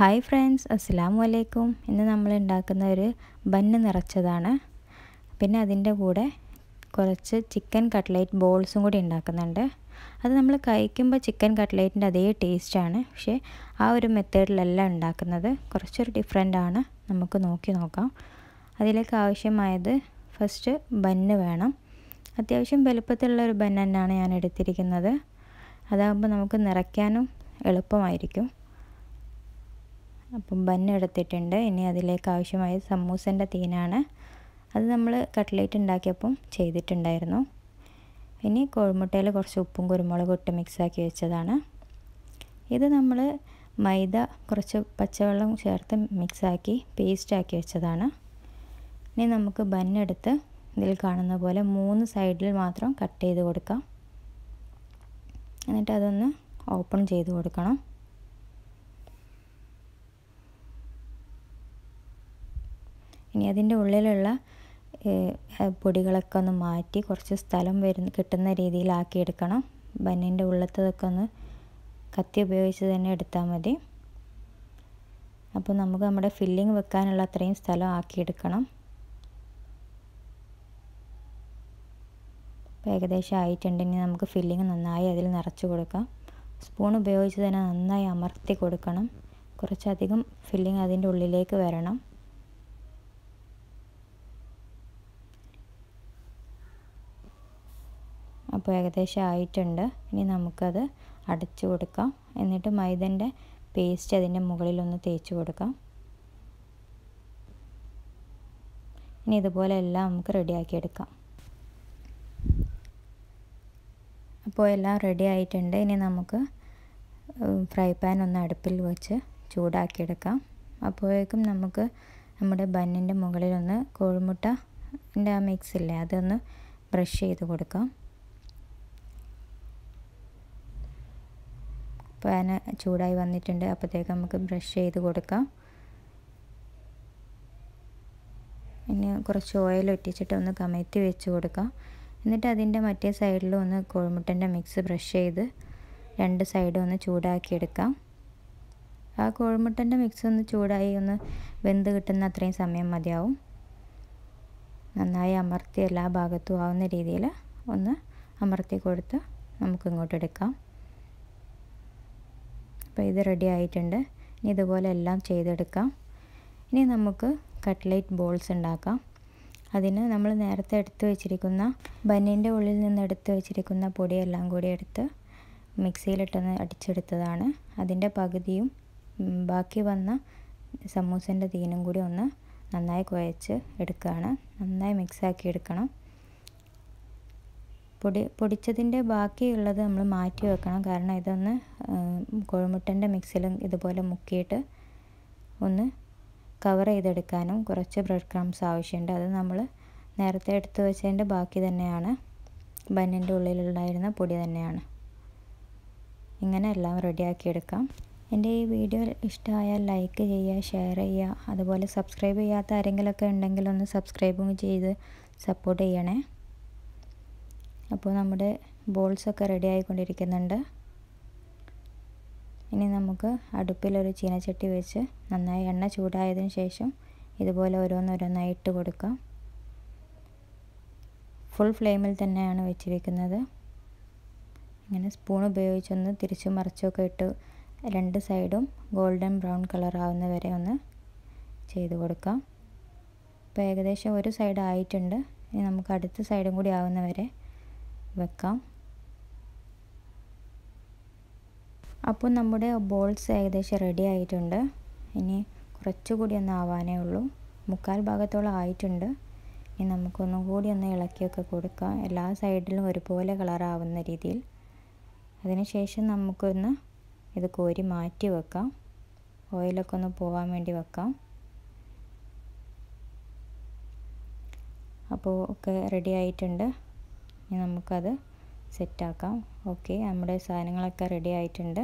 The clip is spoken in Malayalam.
ഹായ് ഫ്രണ്ട്സ് അസ്സാം അലൈക്കും ഇന്ന് നമ്മൾ ഉണ്ടാക്കുന്ന ഒരു ബന്ന് നിറച്ചതാണ് പിന്നെ അതിൻ്റെ കൂടെ കുറച്ച് ചിക്കൻ കട്ട്ലേറ്റ് ബോൾസും കൂടി ഉണ്ടാക്കുന്നുണ്ട് അത് നമ്മൾ കഴിക്കുമ്പോൾ ചിക്കൻ കട്ട്ലേറ്റിൻ്റെ അതേ ടേസ്റ്റാണ് പക്ഷേ ആ ഒരു മെത്തേഡിലല്ല ഉണ്ടാക്കുന്നത് കുറച്ചൊരു ഡിഫറെൻ്റാണ് നമുക്ക് നോക്കി നോക്കാം അതിലേക്ക് ആവശ്യമായത് ഫസ്റ്റ് ബന്ന് വേണം അത്യാവശ്യം വലുപ്പത്തിലുള്ള ഒരു ബന്ന് ഞാൻ എടുത്തിരിക്കുന്നത് അതാകുമ്പോൾ നമുക്ക് നിറയ്ക്കാനും എളുപ്പമായിരിക്കും അപ്പം എടുത്തിട്ടുണ്ട് ഇനി അതിലേക്ക് ആവശ്യമായ സമൂസൻ്റെ തീനാണ് അത് നമ്മൾ കട്ട്ലേറ്റ് ഉണ്ടാക്കിയപ്പം ചെയ്തിട്ടുണ്ടായിരുന്നു ഇനി കോഴിമുട്ടയിൽ കുറച്ച് ഉപ്പും കുരുമുളകും ഇട്ട് മിക്സാക്കി വെച്ചതാണ് ഇത് നമ്മൾ മൈദ കുറച്ച് പച്ചവെള്ളം ചേർത്ത് മിക്സാക്കി പേസ്റ്റാക്കി വെച്ചതാണ് ഇനി നമുക്ക് ബന്നെടുത്ത് ഇതിൽ കാണുന്ന പോലെ മൂന്ന് സൈഡിൽ മാത്രം കട്ട് ചെയ്ത് കൊടുക്കാം എന്നിട്ട് അതൊന്ന് ഓപ്പൺ ചെയ്ത് കൊടുക്കണം ഇനി അതിൻ്റെ ഉള്ളിലുള്ള പൊടികളൊക്കെ ഒന്ന് മാറ്റി കുറച്ച് സ്ഥലം വരുന്ന കിട്ടുന്ന രീതിയിലാക്കിയെടുക്കണം ബന്നിൻ്റെ ഉള്ളത്തതൊക്കെ ഒന്ന് കത്തി ഉപയോഗിച്ച് തന്നെ എടുത്താൽ മതി അപ്പോൾ നമുക്ക് നമ്മുടെ ഫില്ലിങ് വെക്കാനുള്ള അത്രയും സ്ഥലം ആക്കിയെടുക്കണം അപ്പോൾ ഏകദേശം ആയിട്ടുണ്ട് ഇനി നമുക്ക് ഫില്ലിങ് നന്നായി അതിൽ നിറച്ച് കൊടുക്കാം സ്പൂൺ ഉപയോഗിച്ച് തന്നെ നന്നായി അമർത്തി കൊടുക്കണം കുറച്ചധികം ഫില്ലിങ് അതിൻ്റെ ഉള്ളിലേക്ക് വരണം അപ്പോൾ ഏകദേശം ആയിട്ടുണ്ട് ഇനി നമുക്കത് അടച്ചു കൊടുക്കാം എന്നിട്ട് മൈദൻ്റെ പേസ്റ്റ് അതിൻ്റെ മുകളിലൊന്ന് തേച്ച് കൊടുക്കാം ഇനി ഇതുപോലെ എല്ലാം നമുക്ക് റെഡിയാക്കി എടുക്കാം അപ്പോൾ എല്ലാം റെഡി ആയിട്ടുണ്ട് ഇനി നമുക്ക് ഫ്രൈ പാൻ ഒന്ന് അടുപ്പിൽ വെച്ച് ചൂടാക്കിയെടുക്കാം അപ്പോഴേക്കും നമുക്ക് നമ്മുടെ ബന്നിൻ്റെ മുകളിലൊന്ന് കോഴിമുട്ട എൻ്റെ ആ മിക്സ് ഇല്ലേ അതൊന്ന് ബ്രഷ് ചെയ്ത് കൊടുക്കാം പാന് ചൂടായി വന്നിട്ടുണ്ട് അപ്പോഴത്തേക്ക് നമുക്ക് ബ്രഷ് ചെയ്ത് കൊടുക്കാം ഇനി കുറച്ച് ഓയിൽ ഒറ്റിച്ചിട്ട് ഒന്ന് കമഴ്ത്തി വെച്ച് കൊടുക്കാം എന്നിട്ട് അതിൻ്റെ മറ്റേ സൈഡിലും ഒന്ന് കോഴിമുട്ടൻ്റെ മിക്സ് ബ്രഷ് ചെയ്ത് രണ്ട് സൈഡും ഒന്ന് ചൂടാക്കിയെടുക്കാം ആ കോഴിമുട്ടൻ്റെ മിക്സ് ഒന്ന് ചൂടായി ഒന്ന് വെന്ത് കിട്ടുന്ന അത്രയും സമയം മതിയാവും നന്നായി അമർത്തി എല്ലാ ഭാഗത്തും ആവുന്ന രീതിയിൽ ഒന്ന് അമർത്തി കൊടുത്ത് നമുക്കിങ്ങോട്ടെടുക്കാം എടുക്കാം അപ്പോൾ ഇത് റെഡി ആയിട്ടുണ്ട് ഇനി ഇതുപോലെ എല്ലാം ചെയ്തെടുക്കാം ഇനി നമുക്ക് കട്ട്ലേറ്റ് ബോൾസ് ഉണ്ടാക്കാം അതിന് നമ്മൾ നേരത്തെ എടുത്തു വെച്ചിരിക്കുന്ന ബന്നിൻ്റെ ഉള്ളിൽ നിന്ന് എടുത്തു വെച്ചിരിക്കുന്ന പൊടിയെല്ലാം കൂടി എടുത്ത് മിക്സിയിലിട്ടൊന്ന് അടിച്ചെടുത്തതാണ് അതിൻ്റെ പകുതിയും ബാക്കി വന്ന സമൂസൻ്റെ തീനും കൂടി ഒന്ന് നന്നായി കുഴച്ച് എടുക്കുകയാണ് നന്നായി മിക്സാക്കി എടുക്കണം പൊടി പൊടിച്ചതിൻ്റെ ബാക്കിയുള്ളത് നമ്മൾ മാറ്റി വെക്കണം കാരണം ഇതൊന്ന് കോഴിമുട്ടൻ്റെ മിക്സിലും ഇതുപോലെ മുക്കിയിട്ട് ഒന്ന് കവർ ചെയ്തെടുക്കാനും കുറച്ച് ബ്രെഡ് ക്രംസ് ആവശ്യമുണ്ട് അത് നമ്മൾ നേരത്തെ എടുത്തു വെച്ചതിൻ്റെ ബാക്കി തന്നെയാണ് ബന്നിൻ്റെ ഉള്ളിലുണ്ടായിരുന്ന പൊടി തന്നെയാണ് ഇങ്ങനെ എല്ലാം റെഡിയാക്കിയെടുക്കാം എൻ്റെ ഈ വീഡിയോ ഇഷ്ടമായാൽ ലൈക്ക് ചെയ്യുക ഷെയർ ചെയ്യുക അതുപോലെ സബ്സ്ക്രൈബ് ചെയ്യാത്ത ആരെങ്കിലുമൊക്കെ ഉണ്ടെങ്കിൽ ഒന്ന് സബ്സ്ക്രൈബും ചെയ്ത് സപ്പോർട്ട് ചെയ്യണേ അപ്പോൾ നമ്മുടെ ബോൾസൊക്കെ റെഡി ആയിക്കൊണ്ടിരിക്കുന്നുണ്ട് ഇനി നമുക്ക് അടുപ്പിലൊരു ചീനച്ചട്ടി വെച്ച് നന്നായി എണ്ണ ചൂടായതിന് ശേഷം ഇതുപോലെ ഓരോന്നോരോന്നായി ഇട്ട് കൊടുക്കാം ഫുൾ ഫ്ലെയിമിൽ തന്നെയാണ് വെച്ചിരിക്കുന്നത് ഇങ്ങനെ സ്പൂൺ ഉപയോഗിച്ചൊന്ന് തിരിച്ചും മറിച്ചൊക്കെ ഇട്ട് രണ്ട് സൈഡും ഗോൾഡൻ ബ്രൗൺ കളർ ആവുന്ന വരെ ഒന്ന് ചെയ്ത് കൊടുക്കാം ഇപ്പോൾ ഏകദേശം ഒരു സൈഡ് ആയിട്ടുണ്ട് ഇനി നമുക്ക് അടുത്ത സൈഡും കൂടി ആവുന്ന വരെ വെക്കാം അപ്പോൾ നമ്മുടെ ബോൾസ് ഏകദേശം റെഡി ആയിട്ടുണ്ട് ഇനി കുറച്ചുകൂടി ഒന്ന് ആവാനേ ഉള്ളൂ മുക്കാൽ ഭാഗത്തോളം ആയിട്ടുണ്ട് ഇനി നമുക്കൊന്നും കൂടി ഒന്ന് ഇളക്കിയൊക്കെ കൊടുക്കാം എല്ലാ സൈഡിലും ഒരുപോലെ കളറാവുന്ന രീതിയിൽ അതിനുശേഷം നമുക്കൊന്ന് ഇത് കോരി മാറ്റി വെക്കാം ഓയിലൊക്കെ ഒന്ന് പോകാൻ വേണ്ടി വെക്കാം അപ്പോൾ ഒക്കെ റെഡി ആയിട്ടുണ്ട് ഇനി നമുക്കത് സെറ്റാക്കാം ഓക്കെ നമ്മുടെ സാധനങ്ങളൊക്കെ റെഡി ആയിട്ടുണ്ട്